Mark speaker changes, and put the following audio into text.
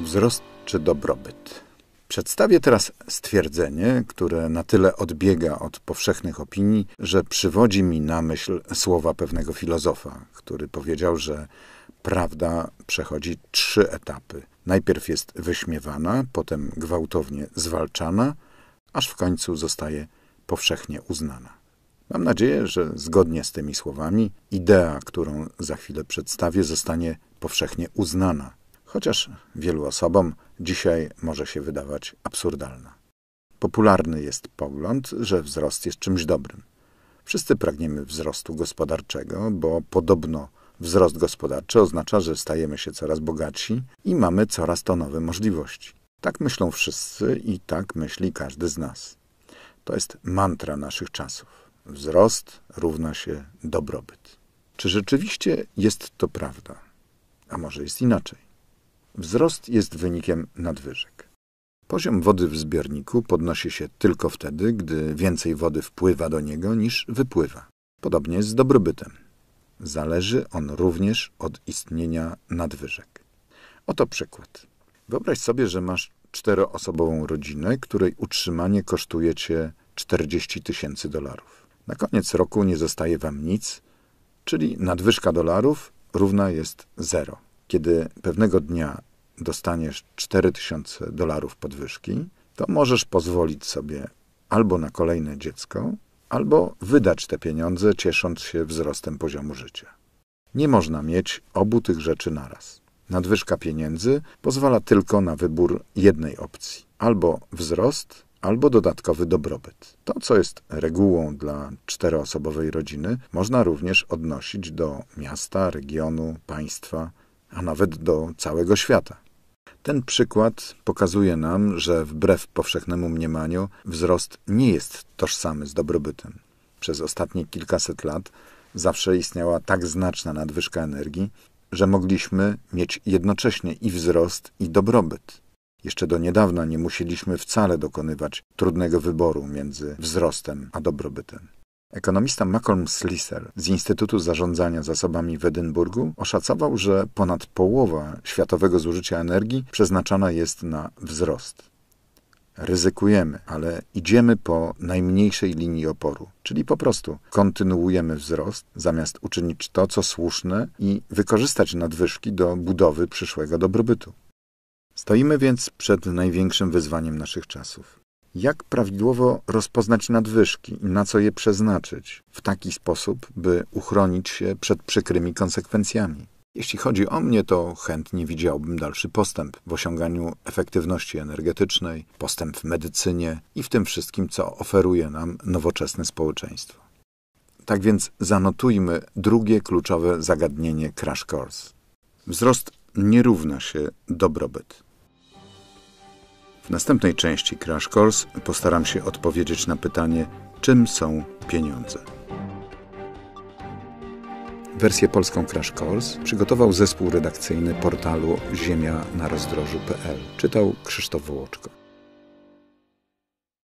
Speaker 1: Wzrost czy dobrobyt? Przedstawię teraz stwierdzenie, które na tyle odbiega od powszechnych opinii, że przywodzi mi na myśl słowa pewnego filozofa, który powiedział, że prawda przechodzi trzy etapy. Najpierw jest wyśmiewana, potem gwałtownie zwalczana, aż w końcu zostaje powszechnie uznana. Mam nadzieję, że zgodnie z tymi słowami idea, którą za chwilę przedstawię, zostanie powszechnie uznana chociaż wielu osobom dzisiaj może się wydawać absurdalna. Popularny jest pogląd, że wzrost jest czymś dobrym. Wszyscy pragniemy wzrostu gospodarczego, bo podobno wzrost gospodarczy oznacza, że stajemy się coraz bogatsi i mamy coraz to nowe możliwości. Tak myślą wszyscy i tak myśli każdy z nas. To jest mantra naszych czasów. Wzrost równa się dobrobyt. Czy rzeczywiście jest to prawda? A może jest inaczej? Wzrost jest wynikiem nadwyżek. Poziom wody w zbiorniku podnosi się tylko wtedy, gdy więcej wody wpływa do niego niż wypływa. Podobnie jest z dobrobytem. Zależy on również od istnienia nadwyżek. Oto przykład. Wyobraź sobie, że masz czteroosobową rodzinę, której utrzymanie kosztuje cię 40 tysięcy dolarów. Na koniec roku nie zostaje wam nic, czyli nadwyżka dolarów równa jest zero. Kiedy pewnego dnia dostaniesz 4000 dolarów podwyżki, to możesz pozwolić sobie albo na kolejne dziecko, albo wydać te pieniądze, ciesząc się wzrostem poziomu życia. Nie można mieć obu tych rzeczy naraz. Nadwyżka pieniędzy pozwala tylko na wybór jednej opcji: albo wzrost, albo dodatkowy dobrobyt. To, co jest regułą dla czteroosobowej rodziny, można również odnosić do miasta, regionu, państwa, a nawet do całego świata. Ten przykład pokazuje nam, że wbrew powszechnemu mniemaniu wzrost nie jest tożsamy z dobrobytem. Przez ostatnie kilkaset lat zawsze istniała tak znaczna nadwyżka energii, że mogliśmy mieć jednocześnie i wzrost, i dobrobyt. Jeszcze do niedawna nie musieliśmy wcale dokonywać trudnego wyboru między wzrostem a dobrobytem. Ekonomista Malcolm Slisser z Instytutu Zarządzania Zasobami w Edynburgu oszacował, że ponad połowa światowego zużycia energii przeznaczana jest na wzrost. Ryzykujemy, ale idziemy po najmniejszej linii oporu, czyli po prostu kontynuujemy wzrost, zamiast uczynić to, co słuszne i wykorzystać nadwyżki do budowy przyszłego dobrobytu. Stoimy więc przed największym wyzwaniem naszych czasów jak prawidłowo rozpoznać nadwyżki i na co je przeznaczyć w taki sposób, by uchronić się przed przykrymi konsekwencjami? Jeśli chodzi o mnie, to chętnie widziałbym dalszy postęp w osiąganiu efektywności energetycznej, postęp w medycynie i w tym wszystkim, co oferuje nam nowoczesne społeczeństwo. Tak więc zanotujmy drugie kluczowe zagadnienie Crash Course. Wzrost nie równa się dobrobyt. W następnej części Crash Course postaram się odpowiedzieć na pytanie, czym są pieniądze. Wersję polską Crash Course przygotował zespół redakcyjny portalu ziemianarozdrożu.pl. Czytał Krzysztof Wołoczko.